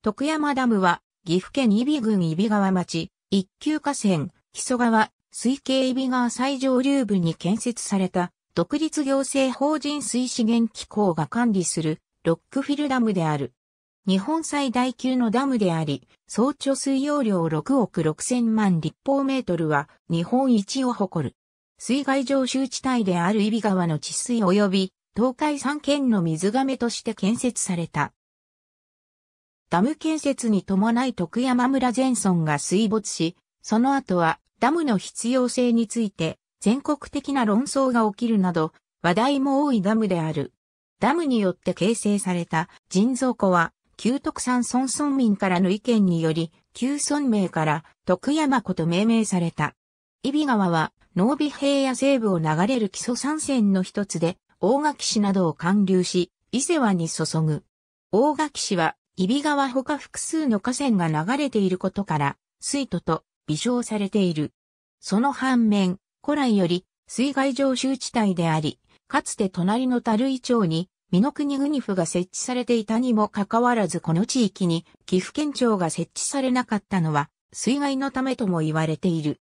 徳山ダムは、岐阜県伊比郡伊比川町、一級河川、木曽川、水系伊比川最上流部に建設された、独立行政法人水資源機構が管理する、ロックフィルダムである。日本最大級のダムであり、総貯水容量6億6千万立方メートルは日本一を誇る。水害常習地帯である伊比川の治水及び東海3県の水亀として建設された。ダム建設に伴い徳山村全村が水没し、その後はダムの必要性について全国的な論争が起きるなど話題も多いダムである。ダムによって形成された人造湖は、旧徳山村村民からの意見により、旧村名から徳山湖と命名された。伊比川は、濃尾平野西部を流れる基礎山線の一つで、大垣市などを貫流し、伊勢湾に注ぐ。大垣市は揖斐川ほか複数の河川が流れていることから、水都と微称されている。その反面、古来より水害常習地帯であり、かつて隣の樽井町に、美濃国グニフが設置されていたにもかかわらずこの地域に寄付県庁が設置されなかったのは、水害のためとも言われている。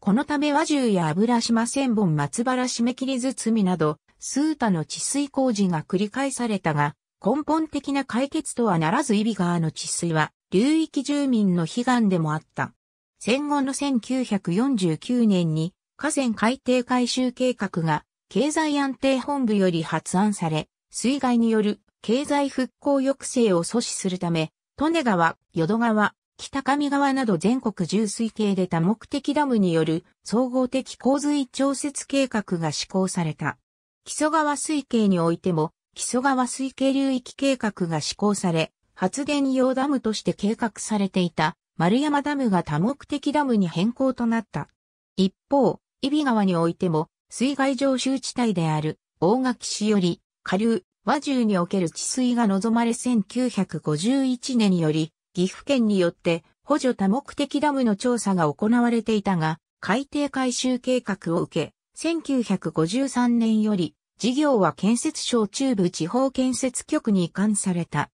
このため和重や油島千本松原締め切り包など、数多の治水工事が繰り返されたが、根本的な解決とはならずイビ川の治水は、流域住民の悲願でもあった。戦後の1949年に、河川海底改修計画が、経済安定本部より発案され、水害による経済復興抑制を阻止するため、利根川、淀川、北上川など全国重水系で多目的ダムによる総合的洪水調節計画が施行された。木曽川水系においても、木曽川水系流域計画が施行され、発電用ダムとして計画されていた丸山ダムが多目的ダムに変更となった。一方、伊比川においても、水害常習地帯である大垣市より下流、和中における治水が望まれ1951年により、岐阜県によって補助多目的ダムの調査が行われていたが、海底改修計画を受け、1953年より事業は建設省中部地方建設局に移管された。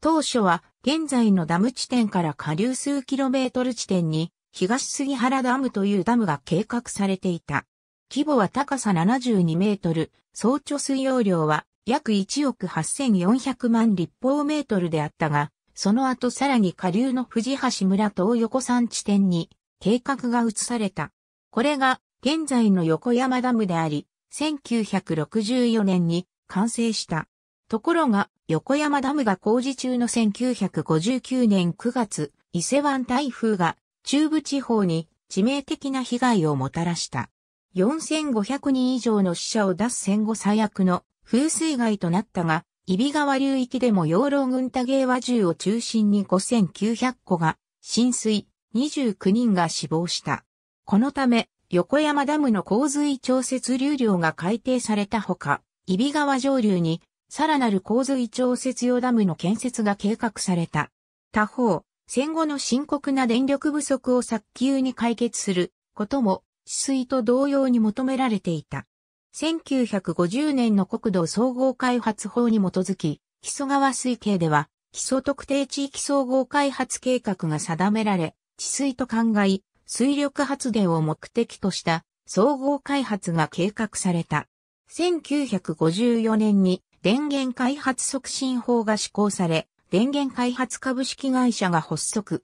当初は現在のダム地点から下流数キロメートル地点に東杉原ダムというダムが計画されていた。規模は高さ72メートル、総貯水容量は約1億8400万立方メートルであったが、その後さらに下流の藤橋村東横山地点に計画が移された。これが現在の横山ダムであり、1964年に完成した。ところが、横山ダムが工事中の1959年9月、伊勢湾台風が中部地方に致命的な被害をもたらした。4500人以上の死者を出す戦後最悪の風水害となったが、揖斐川流域でも養老軍多芸和獣を中心に5900個が浸水、29人が死亡した。このため、横山ダムの洪水調節流量が改定されたほか、揖斐川上流に、さらなる洪水調節用ダムの建設が計画された。他方、戦後の深刻な電力不足を早急に解決することも、治水と同様に求められていた。1950年の国土総合開発法に基づき、木曽川水系では、基礎特定地域総合開発計画が定められ、治水と灌漑、水力発電を目的とした総合開発が計画された。1954年に電源開発促進法が施行され、電源開発株式会社が発足。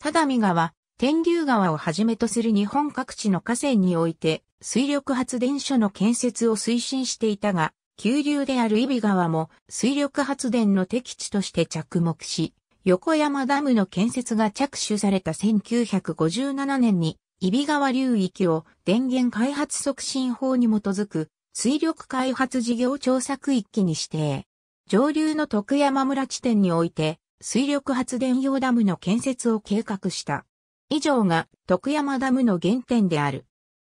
只見川、天竜川をはじめとする日本各地の河川において、水力発電所の建設を推進していたが、急流である揖斐川も水力発電の適地として着目し、横山ダムの建設が着手された1957年に、揖斐川流域を電源開発促進法に基づく水力開発事業調査区域に指定。上流の徳山村地点において、水力発電用ダムの建設を計画した。以上が徳山ダムの原点である。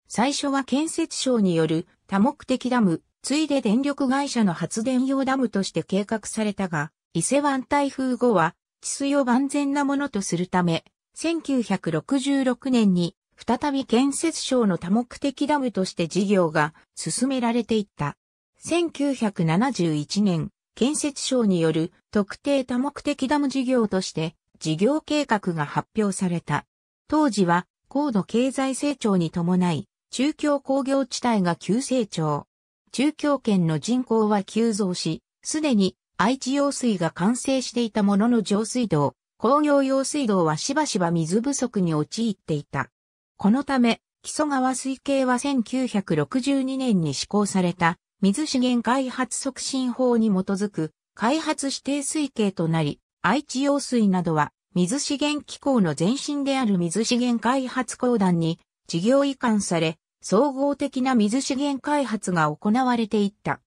最初は建設省による多目的ダム、ついで電力会社の発電用ダムとして計画されたが、伊勢湾台風後は、治水を万全なものとするため、1966年に再び建設省の多目的ダムとして事業が進められていった。1971年、建設省による特定多目的ダム事業として事業計画が発表された。当時は高度経済成長に伴い、中京工業地帯が急成長。中京圏の人口は急増し、すでに愛知用水が完成していたものの上水道、工業用水道はしばしば水不足に陥っていた。このため、木曽川水系は1962年に施行された水資源開発促進法に基づく開発指定水系となり、愛知用水などは水資源機構の前身である水資源開発公団に事業移管され、総合的な水資源開発が行われていった。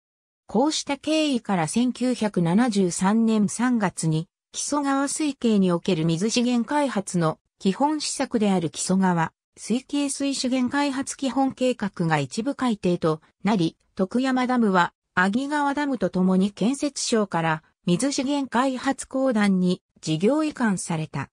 こうした経緯から1973年3月に、木曽川水系における水資源開発の基本施策である木曽川水系水資源開発基本計画が一部改定となり、徳山ダムは、阿木川ダムとともに建設省から水資源開発公団に事業移管された。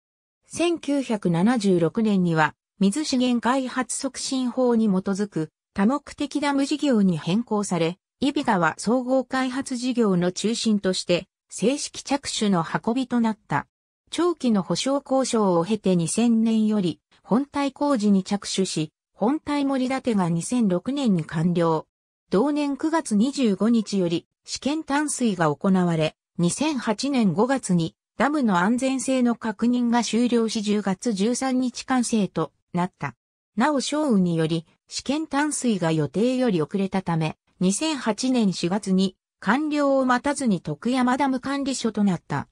1976年には水資源開発促進法に基づく多目的ダム事業に変更され、ビ比川総合開発事業の中心として正式着手の運びとなった。長期の保証交渉を経て2000年より本体工事に着手し、本体森立が2006年に完了。同年9月25日より試験淡水が行われ、2008年5月にダムの安全性の確認が終了し10月13日完成となった。なお少雨により、試験淡水が予定より遅れたため、2008年4月に完了を待たずに徳山ダム管理所となった。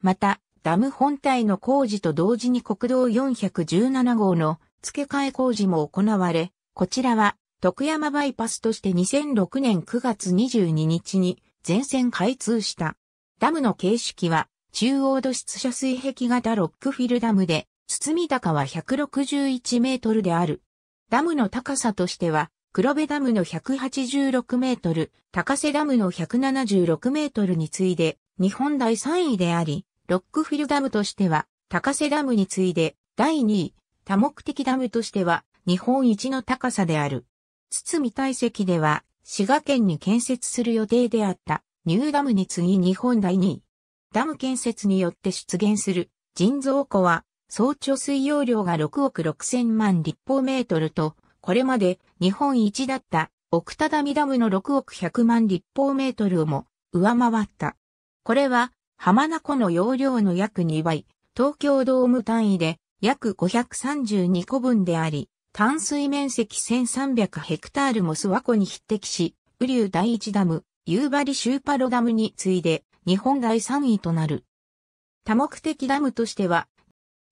また、ダム本体の工事と同時に国道417号の付け替え工事も行われ、こちらは徳山バイパスとして2006年9月22日に全線開通した。ダムの形式は中央土質遮水壁型ロックフィルダムで堤高は161メートルである。ダムの高さとしては、黒部ダムの186メートル、高瀬ダムの176メートルに次いで、日本第3位であり、ロックフィルダムとしては、高瀬ダムに次いで、第2位、多目的ダムとしては、日本一の高さである。堤体積では、滋賀県に建設する予定であった、ニューダムに次日本第2位。ダム建設によって出現する、人造湖は、総貯水容量が6億6千万立方メートルと、これまで日本一だった奥只見ダムの6億100万立方メートルをも上回った。これは浜名湖の容量の約2倍、東京ドーム単位で約532個分であり、淡水面積1300ヘクタールも諏訪湖に匹敵し、雨竜第一ダム、夕張シューパロダムに次いで日本第3位となる。多目的ダムとしては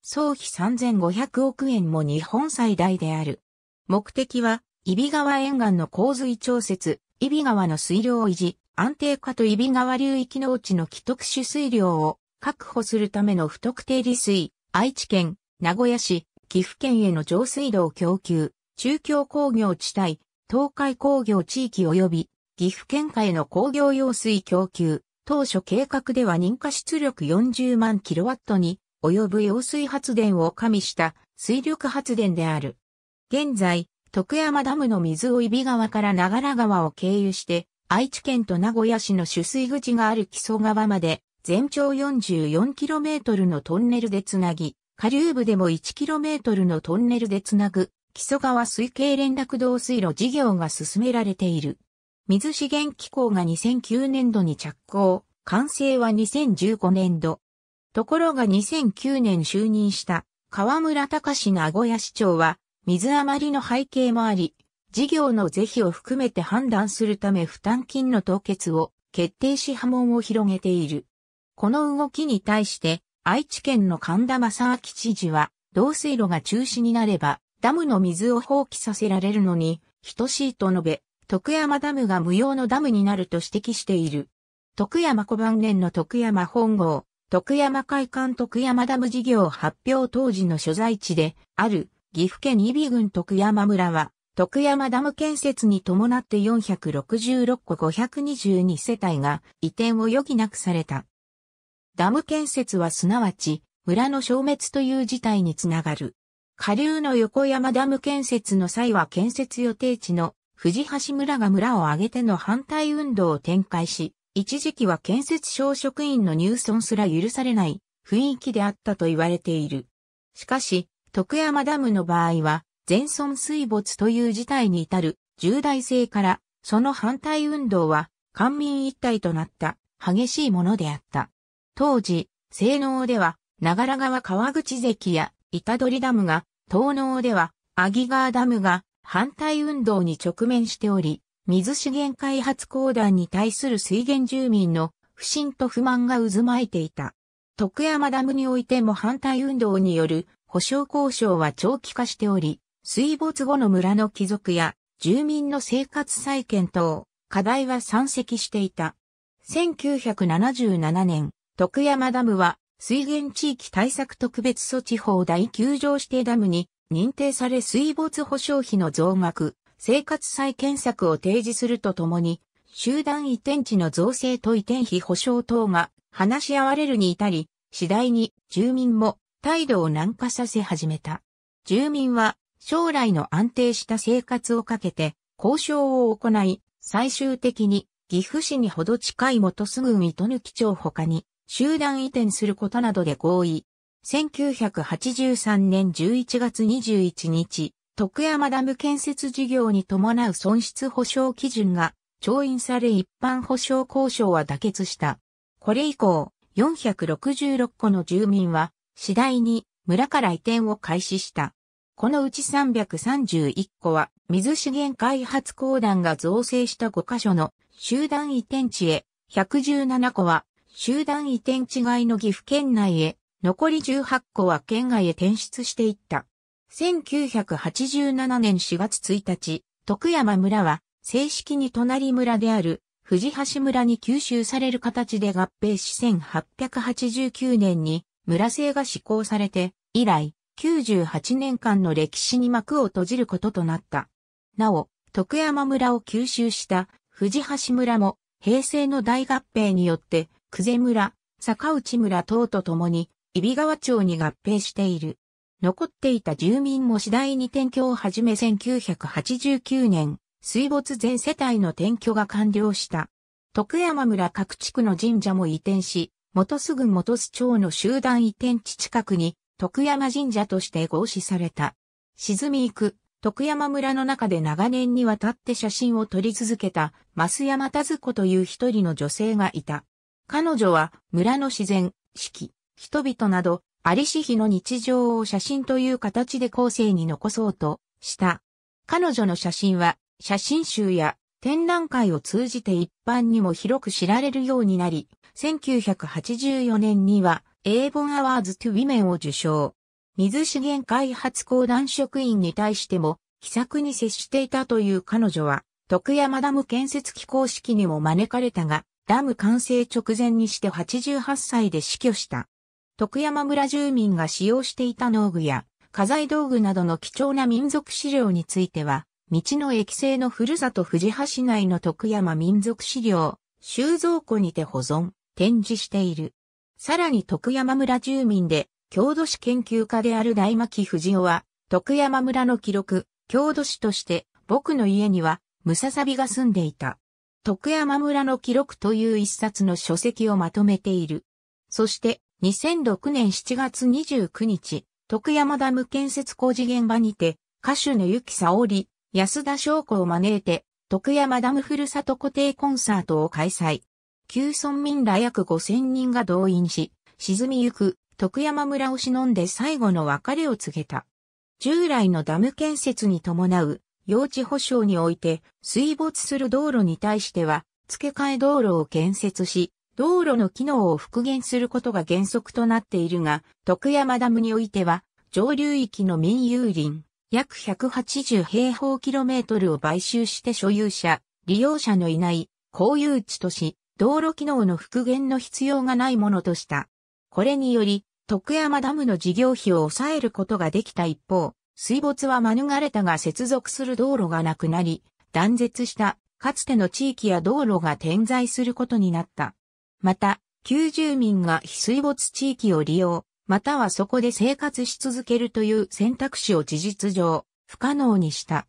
総費3500億円も日本最大である。目的は、伊比川沿岸の洪水調節、伊比川の水量維持、安定化と伊比川流域農地の既得取水量を確保するための不特定利水、愛知県、名古屋市、岐阜県への上水道供給、中京工業地帯、東海工業地域及び岐阜県下への工業用水供給、当初計画では認可出力40万キロワットに及ぶ揚水発電を加味した水力発電である。現在、徳山ダムの水を揖斐川から長良川を経由して、愛知県と名古屋市の取水口がある木曽川まで、全長 44km のトンネルでつなぎ、下流部でも 1km のトンネルでつなぐ、木曽川水系連絡道水路事業が進められている。水資源機構が2009年度に着工、完成は2015年度。ところが2009年就任した河村隆名古屋市長は水余りの背景もあり、事業の是非を含めて判断するため負担金の凍結を決定し波紋を広げている。この動きに対して愛知県の神田正明知事は同水路が中止になればダムの水を放棄させられるのに等しいと述べ、徳山ダムが無用のダムになると指摘している。徳山小晩年の徳山本郷、徳山会館徳山ダム事業発表当時の所在地である岐阜県揖斐郡徳山村は徳山ダム建設に伴って466戸522世帯が移転を余儀なくされた。ダム建設はすなわち村の消滅という事態につながる。下流の横山ダム建設の際は建設予定地の藤橋村が村を挙げての反対運動を展開し、一時期は建設省職員の入村すら許されない雰囲気であったと言われている。しかし、徳山ダムの場合は、全村水没という事態に至る重大性から、その反対運動は、官民一体となった激しいものであった。当時、性能では、長良川川口関や板取ダムが、東能では、阿木川ダムが反対運動に直面しており、水資源開発公団に対する水源住民の不信と不満が渦巻いていた。徳山ダムにおいても反対運動による保障交渉は長期化しており、水没後の村の帰属や住民の生活再建等、課題は山積していた。1977年、徳山ダムは水源地域対策特別措置法第9条指定ダムに認定され水没保障費の増額、生活再建策を提示するとともに、集団移転地の造成と移転費保障等が話し合われるに至り、次第に住民も態度を軟化させ始めた。住民は将来の安定した生活をかけて交渉を行い、最終的に岐阜市にほど近い元すぐ水戸抜町他に集団移転することなどで合意。1983年11月21日、徳山ダム建設事業に伴う損失保障基準が調印され一般保障交渉は妥結した。これ以降、466戸の住民は次第に村から移転を開始した。このうち331戸は水資源開発公団が造成した5箇所の集団移転地へ、117戸は集団移転地外の岐阜県内へ、残り18戸は県外へ転出していった。1987年4月1日、徳山村は正式に隣村である藤橋村に吸収される形で合併し1889年に村制が施行されて、以来98年間の歴史に幕を閉じることとなった。なお、徳山村を吸収した藤橋村も平成の大合併によって久世村、坂内村等とともに揖斐川町に合併している。残っていた住民も次第に転居を始め1989年、水没全世帯の転居が完了した。徳山村各地区の神社も移転し、元すぐ元須町の集団移転地近くに、徳山神社として合祀された。沈み行く、徳山村の中で長年にわたって写真を撮り続けた、増山田津子という一人の女性がいた。彼女は、村の自然、四季、人々など、ありしヒの日常を写真という形で後世に残そうとした。彼女の写真は写真集や展覧会を通じて一般にも広く知られるようになり、1984年には英文アワーズ・トゥ・ウィメンを受賞。水資源開発公団職員に対しても、秘策に接していたという彼女は、徳山ダム建設機構式にも招かれたが、ダム完成直前にして88歳で死去した。徳山村住民が使用していた農具や家財道具などの貴重な民族資料については、道の駅製のふるさと藤橋内の徳山民族資料、収蔵庫にて保存、展示している。さらに徳山村住民で、郷土史研究家である大巻藤夫は、徳山村の記録、郷土史として、僕の家には、ムササビが住んでいた。徳山村の記録という一冊の書籍をまとめている。そして、2006年7月29日、徳山ダム建設工事現場にて、歌手のゆきさおり、安田翔子を招いて、徳山ダムふるさと固定コンサートを開催。旧村民ら約5000人が動員し、沈みゆく徳山村を忍んで最後の別れを告げた。従来のダム建設に伴う用地保障において水没する道路に対しては付け替え道路を建設し、道路の機能を復元することが原則となっているが、徳山ダムにおいては、上流域の民有林、約180平方キロメートルを買収して所有者、利用者のいない公有地とし、道路機能の復元の必要がないものとした。これにより、徳山ダムの事業費を抑えることができた一方、水没は免れたが接続する道路がなくなり、断絶した、かつての地域や道路が点在することになった。また、旧住民が非水没地域を利用、またはそこで生活し続けるという選択肢を事実上、不可能にした。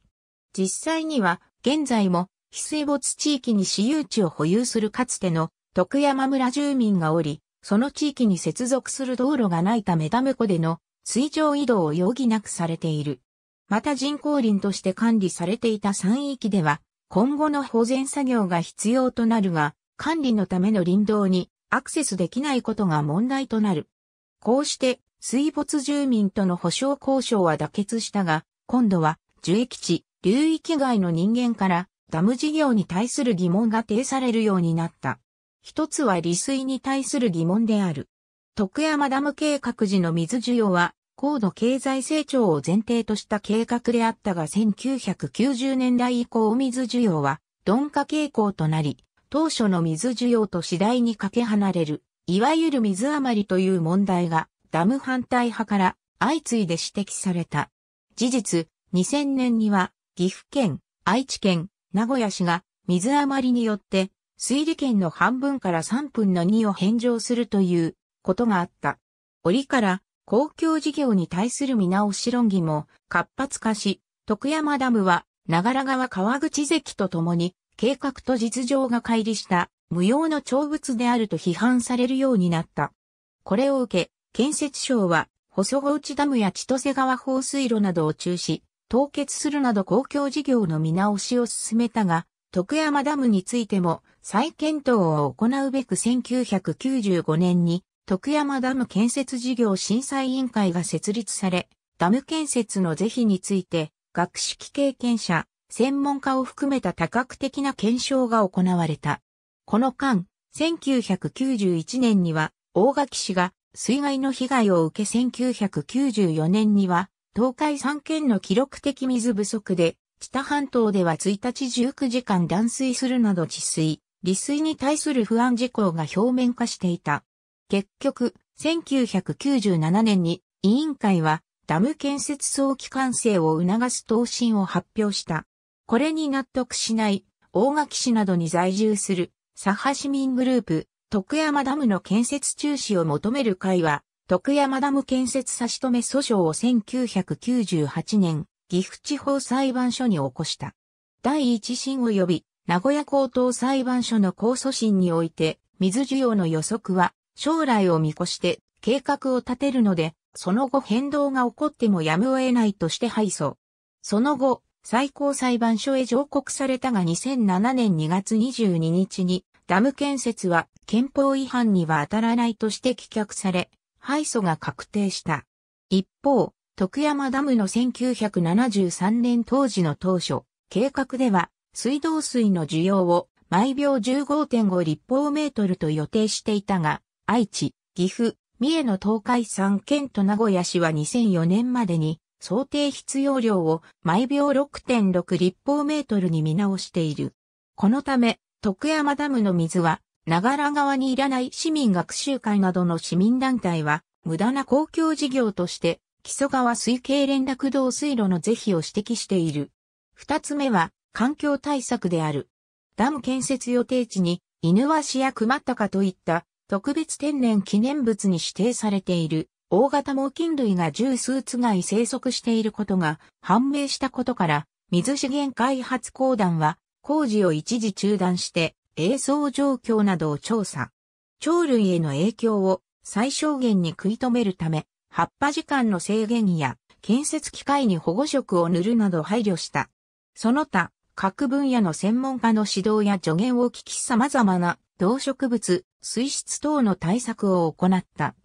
実際には、現在も、非水没地域に私有地を保有するかつての、徳山村住民がおり、その地域に接続する道路がないためダム湖での水上移動を余儀なくされている。また人工林として管理されていた山域では、今後の保全作業が必要となるが、管理のための林道にアクセスできないことが問題となる。こうして水没住民との保障交渉は妥結したが、今度は樹液地、流域外の人間からダム事業に対する疑問が呈されるようになった。一つは利水に対する疑問である。徳山ダム計画時の水需要は高度経済成長を前提とした計画であったが1990年代以降水需要は鈍化傾向となり、当初の水需要と次第にかけ離れる、いわゆる水余りという問題が、ダム反対派から相次いで指摘された。事実、2000年には、岐阜県、愛知県、名古屋市が、水余りによって、水利圏の半分から3分の2を返上するということがあった。折から公共事業に対する見直し論議も活発化し、徳山ダムは長良川川口関と共に計画と実情が乖離した無用の長物であると批判されるようになった。これを受け、建設省は、細河内ダムや千歳川放水路などを中止、凍結するなど公共事業の見直しを進めたが、徳山ダムについても再検討を行うべく1995年に徳山ダム建設事業審査委員会が設立され、ダム建設の是非について学識経験者、専門家を含めた多角的な検証が行われた。この間、1991年には大垣市が水害の被害を受け1994年には東海3県の記録的水不足で北半島では1日19時間断水するなど治水、利水に対する不安事項が表面化していた。結局、1997年に委員会はダム建設早期完成を促す答申を発表した。これに納得しない、大垣市などに在住する、佐波市民グループ、徳山ダムの建設中止を求める会は、徳山ダム建設差し止め訴訟を1998年、岐阜地方裁判所に起こした。第一審及び、名古屋高等裁判所の控訴審において、水需要の予測は、将来を見越して計画を立てるので、その後変動が起こってもやむを得ないとして敗訴。その後、最高裁判所へ上告されたが2007年2月22日にダム建設は憲法違反には当たらないとして棄却され、敗訴が確定した。一方、徳山ダムの1973年当時の当初、計画では水道水の需要を毎秒15.5立方メートルと予定していたが、愛知、岐阜、三重の東海3県と名古屋市は2004年までに想定必要量を毎秒6.6立方メートルに見直している。このため、徳山ダムの水は、長良川にいらない市民学習会などの市民団体は、無駄な公共事業として、木曽川水系連絡道水路の是非を指摘している。二つ目は、環境対策である。ダム建設予定地に、犬鷲や熊高といった特別天然記念物に指定されている大型猛禽類が十数つがい生息していることが判明したことから、水資源開発公団は工事を一時中断して映像状況などを調査。鳥類への影響を最小限に食い止めるため、葉っぱ時間の制限や建設機械に保護色を塗るなど配慮した。その他、各分野の専門家の指導や助言を聞き様々な動植物、水質等の対策を行った。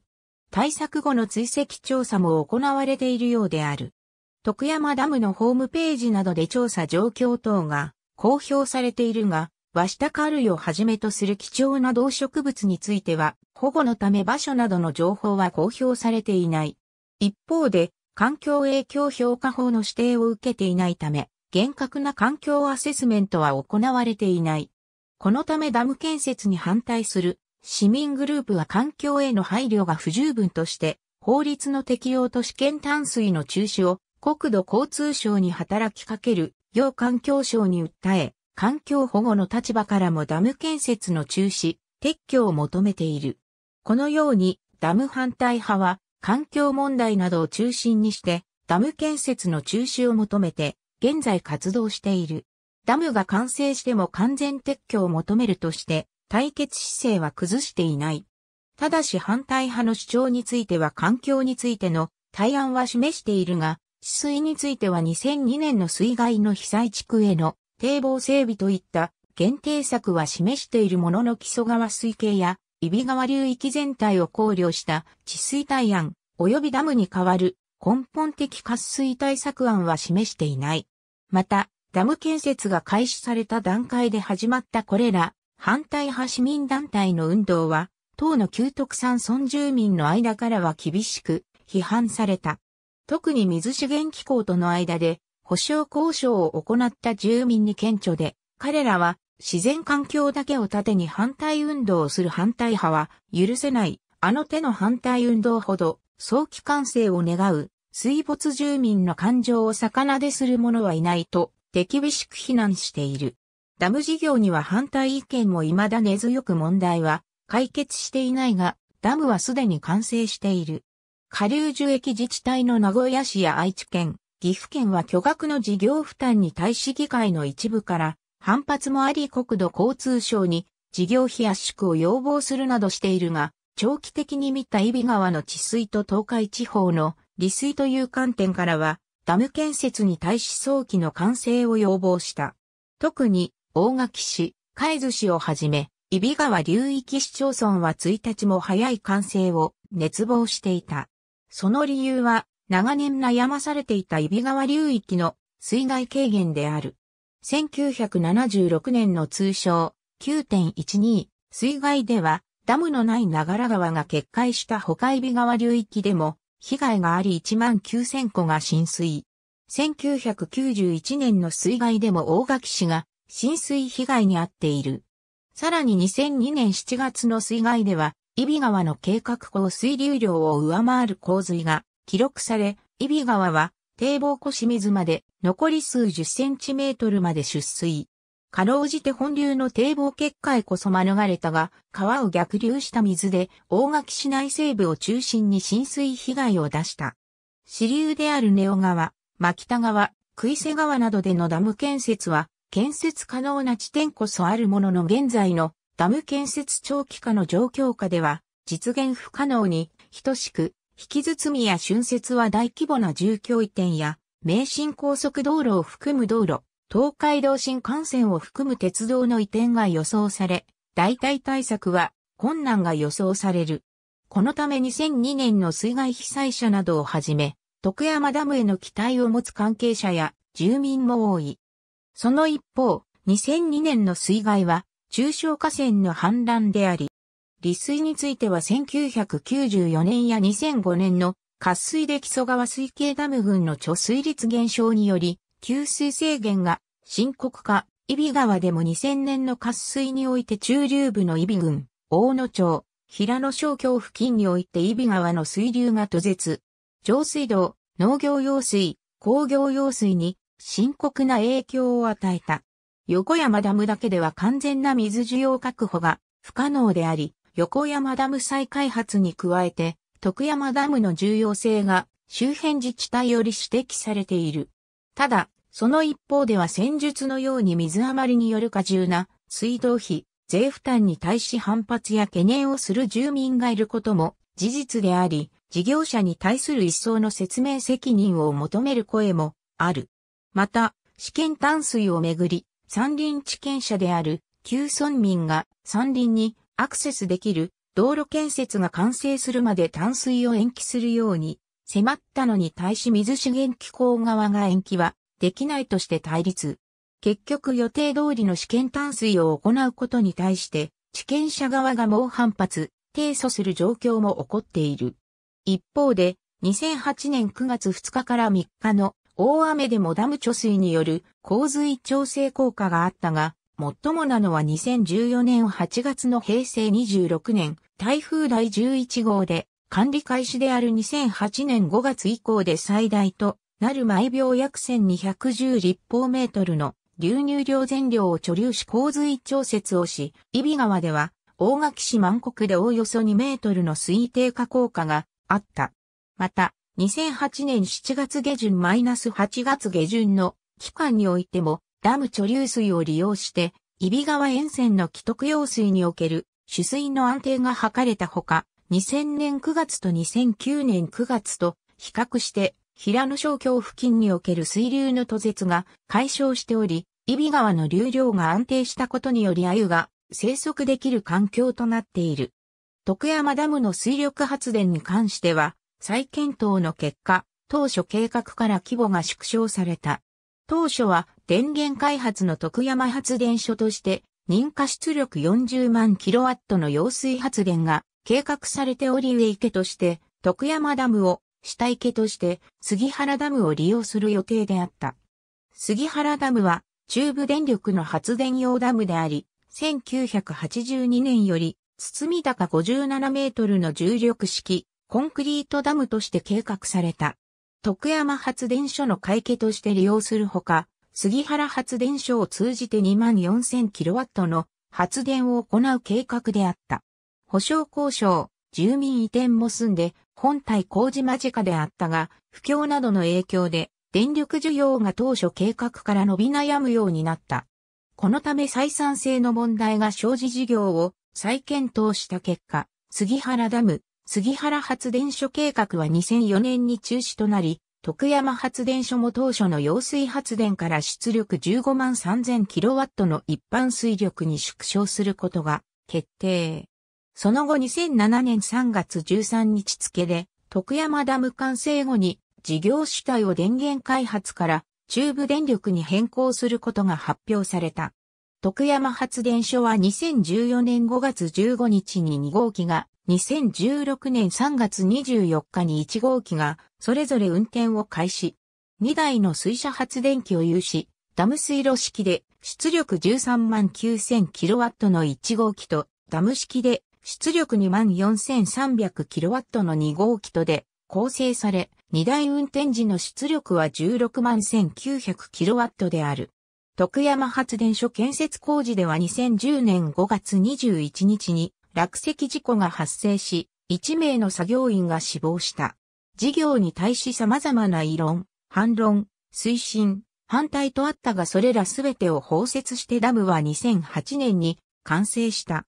対策後の追跡調査も行われているようである。徳山ダムのホームページなどで調査状況等が公表されているが、ワシタカルをはじめとする貴重な動植物については、保護のため場所などの情報は公表されていない。一方で、環境影響評価法の指定を受けていないため、厳格な環境アセスメントは行われていない。このためダム建設に反対する市民グループは環境への配慮が不十分として、法律の適用と試験淡水の中止を国土交通省に働きかける、要環境省に訴え、環境保護の立場からもダム建設の中止、撤去を求めている。このように、ダム反対派は、環境問題などを中心にして、ダム建設の中止を求めて、現在活動している。ダムが完成しても完全撤去を求めるとして、対決姿勢は崩していない。ただし反対派の主張については環境についての対案は示しているが、治水については2002年の水害の被災地区への堤防整備といった限定策は示しているものの基礎川水系や揖斐川流域全体を考慮した治水対案及びダムに代わる根本的活水対策案は示していない。また、ダム建設が開始された段階で始まったこれら反対派市民団体の運動は、党の旧徳山村住民の間からは厳しく批判された。特に水資源機構との間で保障交渉を行った住民に顕著で、彼らは自然環境だけを盾に反対運動をする反対派は許せない。あの手の反対運動ほど早期完成を願う水没住民の感情を逆なでする者はいないと手厳しく非難している。ダム事業には反対意見も未だ根強く問題は解決していないが、ダムはすでに完成している。下流樹液自治体の名古屋市や愛知県、岐阜県は巨額の事業負担に対し議会の一部から反発もあり国土交通省に事業費圧縮を要望するなどしているが、長期的に見た伊比川の治水と東海地方の利水という観点からは、ダム建設に対し早期の完成を要望した。特に、大垣市、海津市をはじめ、揖斐川流域市町村は1日も早い完成を熱望していた。その理由は、長年悩まされていた揖斐川流域の水害軽減である。1976年の通称9.12水害では、ダムのない長良川が決壊した他揖斐川流域でも、被害があり1万9000戸が浸水。1991年の水害でも大垣市が浸水被害に遭っている。さらに2002年7月の水害では、伊比川の計画降水流量を上回る洪水が記録され、伊比川は堤防湖し水まで残り数十センチメートルまで出水。かろうじて本流の堤防決壊こそ免れたが、川を逆流した水で大垣市内西部を中心に浸水被害を出した。支流である根尾川、牧田川、クイセ川などでのダム建設は建設可能な地点こそあるものの現在のダム建設長期化の状況下では実現不可能に等しく、引き包みや春節は大規模な住居移転や、名神高速道路を含む道路、東海道新幹線を含む鉄道の移転が予想され、代替対策は困難が予想される。このため2002年の水害被災者などをはじめ、徳山ダムへの期待を持つ関係者や住民も多い。その一方、2002年の水害は、中小河川の氾濫であり、利水については1994年や2005年の渇水で木曽川水系ダム群の貯水率減少により、給水制限が深刻化、伊比川でも2000年の渇水において中流部の伊比郡、大野町、平野小京付近において伊比川の水流が途絶。上水道、農業用水、工業用水に深刻な影響を与えた。横山ダムだけでは完全な水需要確保が不可能であり、横山ダム再開発に加えて、徳山ダムの重要性が周辺自治体より指摘されている。ただ、その一方では戦術のように水余りによる過重な水道費、税負担に対し反発や懸念をする住民がいることも事実であり、事業者に対する一層の説明責任を求める声もある。また、試験淡水をめぐり、山林地権者である旧村民が山林にアクセスできる道路建設が完成するまで淡水を延期するように迫ったのに対し水資源機構側が延期はできないとして対立。結局予定通りの試験淡水を行うことに対して、地権者側が猛反発、提訴する状況も起こっている。一方で、2008年9月2日から3日の大雨でもダム貯水による洪水調整効果があったが、最もなのは2014年8月の平成26年、台風第11号で、管理開始である2008年5月以降で最大となる毎秒約1210立方メートルの流入量全量を貯留し洪水調節をし、伊比川では大垣市満国でおおよそ2メートルの推定下効果があった。また、2008年7月下旬マイナス -8 月下旬の期間においてもダム貯留水を利用して、伊比川沿線の既得用水における取水の安定が図れたほか、2000年9月と2009年9月と比較して、平野小京付近における水流の途絶が解消しており、伊比川の流量が安定したことによりユが生息できる環境となっている。徳山ダムの水力発電に関しては、再検討の結果、当初計画から規模が縮小された。当初は電源開発の徳山発電所として認可出力40万キロワットの揚水発電が計画されており上池として徳山ダムを下池として杉原ダムを利用する予定であった。杉原ダムは中部電力の発電用ダムであり、1982年より、堤高57メートルの重力式コンクリートダムとして計画された。徳山発電所の会計家として利用するほか、杉原発電所を通じて2万4000キロワットの発電を行う計画であった。保証交渉、住民移転も済んで、本体工事間近であったが、不況などの影響で、電力需要が当初計画から伸び悩むようになった。このため採算性の問題が生じ事業を再検討した結果、杉原ダム、杉原発電所計画は2004年に中止となり、徳山発電所も当初の揚水発電から出力15万3000キロワットの一般水力に縮小することが決定。その後2007年3月13日付で、徳山ダム完成後に事業主体を電源開発から中部電力に変更することが発表された。徳山発電所は2014年5月15日に2号機が、2016年3月24日に1号機が、それぞれ運転を開始。2台の水車発電機を有し、ダム水路式で出力13万 9000kW の1号機と、ダム式で出力2万 4300kW の2号機とで構成され、2台運転時の出力は16万 1900kW である。徳山発電所建設工事では2010年5月21日に落石事故が発生し、1名の作業員が死亡した。事業に対し様々な異論、反論、推進、反対とあったがそれらすべてを包摂してダムは2008年に完成した。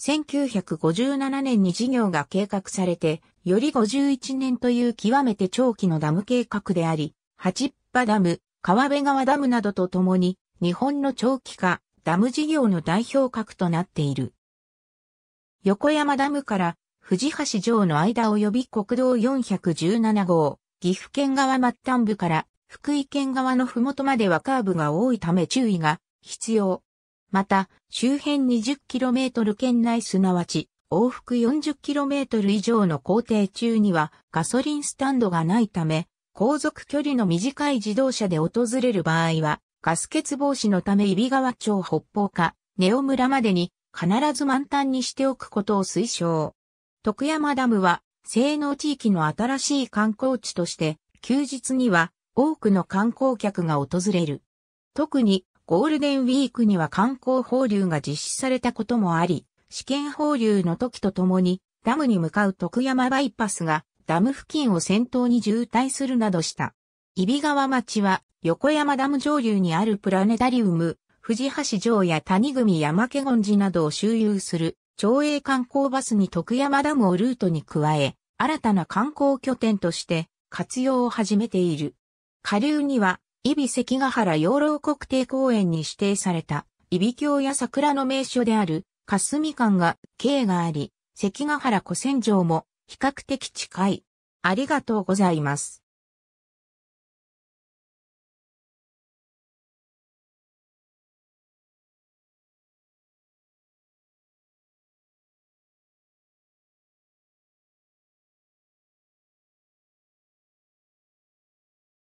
1957年に事業が計画されて、より51年という極めて長期のダム計画であり、八ッパダム、川辺川ダムなどとともに、日本の長期化、ダム事業の代表格となっている。横山ダムから藤橋城の間及び国道417号、岐阜県側末端部から福井県側の麓まではカーブが多いため注意が必要。また、周辺 20km 圏内すなわち、往復 40km 以上の工程中にはガソリンスタンドがないため、航続距離の短い自動車で訪れる場合は、ガス欠防止のため揖斐川町北方か、ネオ村までに必ず満タンにしておくことを推奨。徳山ダムは、西能地域の新しい観光地として、休日には多くの観光客が訪れる。特にゴールデンウィークには観光放流が実施されたこともあり、試験放流の時とともにダムに向かう徳山バイパスがダム付近を先頭に渋滞するなどした。揖斐川町は横山ダム上流にあるプラネタリウム、藤橋城や谷組山家権寺などを周遊する、町営観光バスに徳山ダムをルートに加え、新たな観光拠点として活用を始めている。下流には、伊比関ヶ原養老国定公園に指定された、伊比京や桜の名所である、霞館が、京があり、関ヶ原古戦場も比較的近い。ありがとうございます。